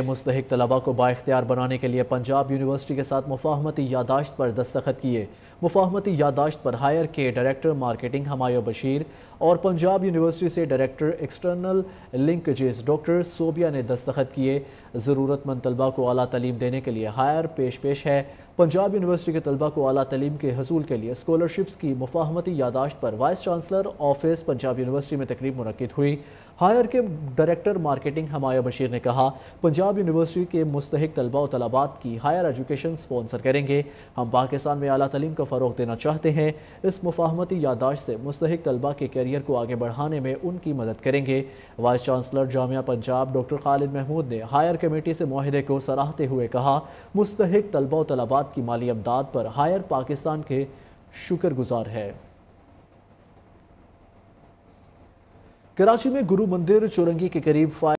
मुस्तक तलबा को बाख्तियार बनाने के लिए पंजाब यूनिवर्सिटी के साथ मुफाहमती यादाश्त पर दस्तखत किए मुफाहमती यादाश्त पर हायर के डायरेक्टर मार्केटिंग हमायो बशीर और पंजाब यूनिवर्सिटी से director external linkages doctor Sobia ने दस्तखत किए ज़रूरतमंद तलबा को अला तलीम देने के लिए हायर पेश पेश है पंजाब यूनिवर्सिटी के तलबा को अला तलीम के हसूल के लिए स्कॉलरशिप्स की मुफाहमती यादाश्त पर vice chancellor office Punjab university में तकरीब मनद हुई हायर के डायरेक्टर मार्केटिंग हमायो बशीर ने कहा पंजाब पंजाब यूनिवर्सिटी के मुस्तक तलबा तलबात की हायर एजुकेशन स्पॉन्सर करेंगे हम पाकिस्तान में अली तलीम को फ़रोग देना चाहते हैं इस मुफाहमती यादाश्त से मुस्तक तलबा के करियर को आगे बढ़ाने में उनकी मदद करेंगे vice chancellor Jamia Punjab doctor Khalid Mahmood ने हायर कमेटी से माहदे को सराहते हुए कहा मुस्तक तलबा तलबात की माली अमदाद पर हायर पाकिस्तान के शुक्रगुजार है कराची में गुरु मंदिर चुरंगी के करीब फायर